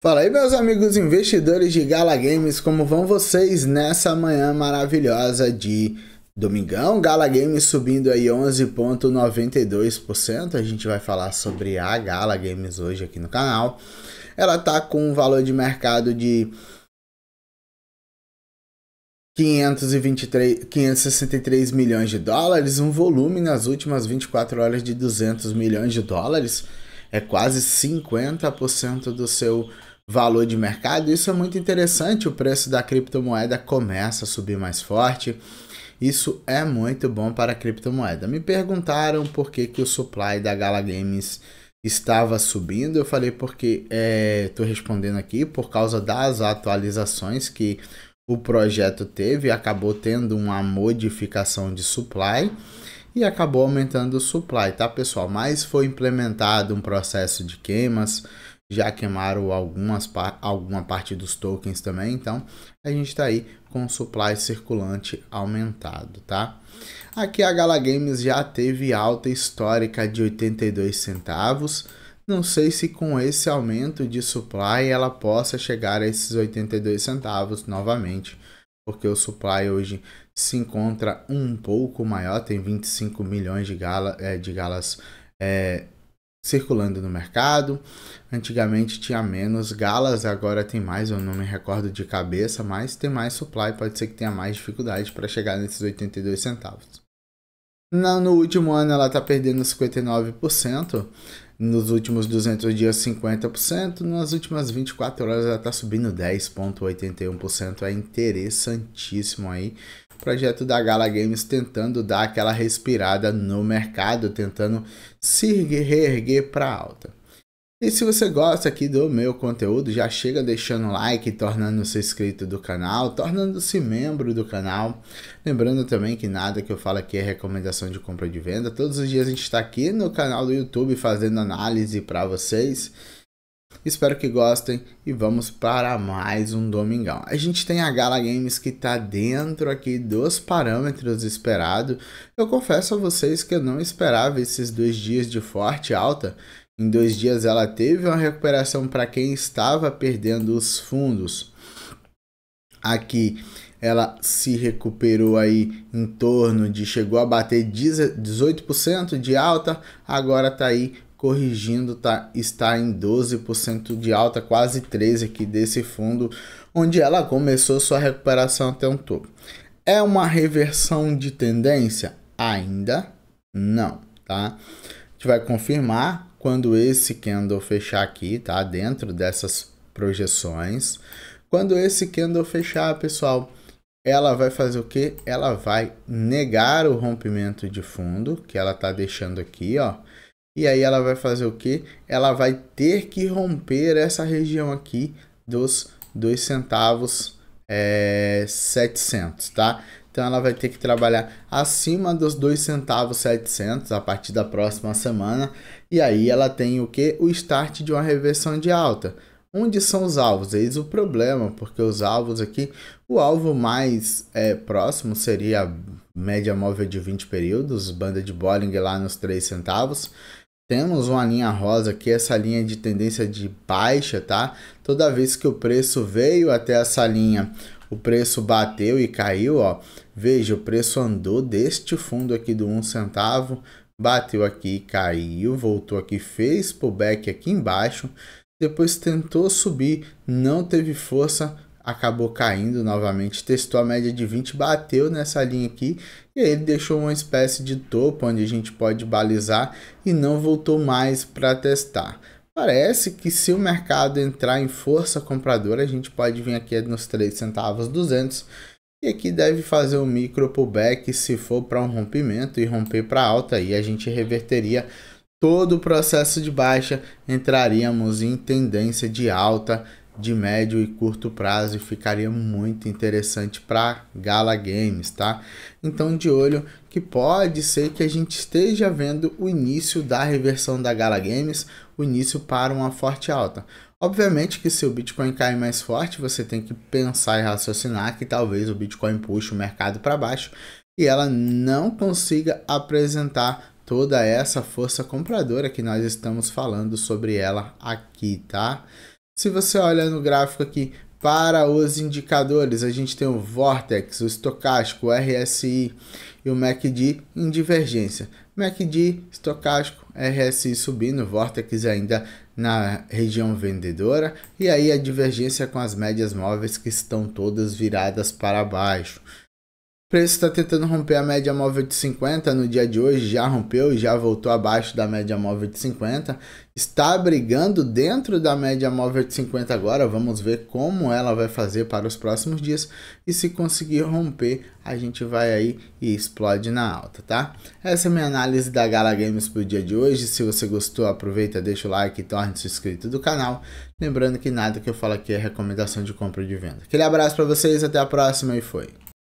Fala aí meus amigos investidores de Gala Games, como vão vocês nessa manhã maravilhosa de domingão? Gala Games subindo aí 11.92%, a gente vai falar sobre a Gala Games hoje aqui no canal. Ela tá com um valor de mercado de 523, 563 milhões de dólares, um volume nas últimas 24 horas de 200 milhões de dólares, é quase 50% do seu valor de mercado. Isso é muito interessante. O preço da criptomoeda começa a subir mais forte. Isso é muito bom para a criptomoeda. Me perguntaram por que, que o supply da Gala Games estava subindo. Eu falei porque estou é, respondendo aqui por causa das atualizações que o projeto teve, acabou tendo uma modificação de supply e acabou aumentando o supply, tá pessoal? Mas foi implementado um processo de queimas, já queimaram algumas, alguma parte dos tokens também, então a gente está aí com o supply circulante aumentado, tá? Aqui a Gala Games já teve alta histórica de 82 centavos, não sei se com esse aumento de supply ela possa chegar a esses 82 centavos novamente, porque o supply hoje se encontra um pouco maior, tem 25 milhões de, gala, é, de galas é, circulando no mercado. Antigamente tinha menos galas, agora tem mais, eu não me recordo de cabeça, mas tem mais supply, pode ser que tenha mais dificuldade para chegar nesses 82 centavos. No último ano ela está perdendo 59%, nos últimos 200 dias, 50%. Nas últimas 24 horas, ela está subindo 10,81%. É interessantíssimo aí. Projeto da Gala Games tentando dar aquela respirada no mercado, tentando se reerguer para alta. E se você gosta aqui do meu conteúdo, já chega deixando like, tornando-se inscrito do canal, tornando-se membro do canal. Lembrando também que nada que eu falo aqui é recomendação de compra e de venda. Todos os dias a gente está aqui no canal do YouTube fazendo análise para vocês. Espero que gostem e vamos para mais um domingão. A gente tem a Gala Games que está dentro aqui dos parâmetros esperados. Eu confesso a vocês que eu não esperava esses dois dias de forte alta em dois dias ela teve uma recuperação para quem estava perdendo os fundos. Aqui ela se recuperou aí em torno de chegou a bater 18% de alta, agora está aí corrigindo, tá está em 12% de alta, quase 13 aqui desse fundo, onde ela começou sua recuperação até um topo. É uma reversão de tendência? Ainda não, tá? A gente vai confirmar quando esse candle fechar aqui, tá? Dentro dessas projeções. Quando esse candle fechar, pessoal, ela vai fazer o que? Ela vai negar o rompimento de fundo que ela tá deixando aqui, ó. E aí ela vai fazer o que? Ela vai ter que romper essa região aqui dos 2 centavos é, eh, 700, tá? Então ela vai ter que trabalhar acima dos dois centavos 700 a partir da próxima semana. E aí ela tem o que? O start de uma reversão de alta. Onde são os alvos? Eis o problema, porque os alvos aqui, o alvo mais é, próximo seria a média móvel de 20 períodos, banda de Bollinger lá nos 3 centavos. Temos uma linha rosa aqui, essa linha de tendência de baixa, tá? Toda vez que o preço veio até essa linha, o preço bateu e caiu, ó. Veja, o preço andou deste fundo aqui do 1 um centavo, bateu aqui, caiu, voltou aqui, fez pullback aqui embaixo, depois tentou subir, não teve força, acabou caindo novamente, testou a média de 20, bateu nessa linha aqui e aí ele deixou uma espécie de topo onde a gente pode balizar e não voltou mais para testar. Parece que se o mercado entrar em força compradora, a gente pode vir aqui nos 3 centavos 200 e aqui deve fazer um micro pullback se for para um rompimento e romper para alta aí a gente reverteria todo o processo de baixa, entraríamos em tendência de alta de médio e curto prazo e ficaria muito interessante para Gala Games, tá? Então de olho que pode ser que a gente esteja vendo o início da reversão da Gala Games, o início para uma forte alta. Obviamente que se o Bitcoin cair mais forte, você tem que pensar e raciocinar que talvez o Bitcoin puxe o mercado para baixo e ela não consiga apresentar toda essa força compradora que nós estamos falando sobre ela aqui, tá? Se você olha no gráfico aqui, para os indicadores, a gente tem o Vortex, o estocástico, o RSI e o MACD em divergência. MACD, estocástico, RSI subindo, Vortex ainda na região vendedora e aí a divergência com as médias móveis que estão todas viradas para baixo preço está tentando romper a média móvel de 50 no dia de hoje, já rompeu, e já voltou abaixo da média móvel de 50. Está brigando dentro da média móvel de 50 agora, vamos ver como ela vai fazer para os próximos dias e se conseguir romper, a gente vai aí e explode na alta, tá? Essa é a minha análise da Gala Games para o dia de hoje. Se você gostou, aproveita, deixa o like e torne-se inscrito do canal. Lembrando que nada que eu falo aqui é recomendação de compra e de venda. Aquele abraço para vocês, até a próxima e foi!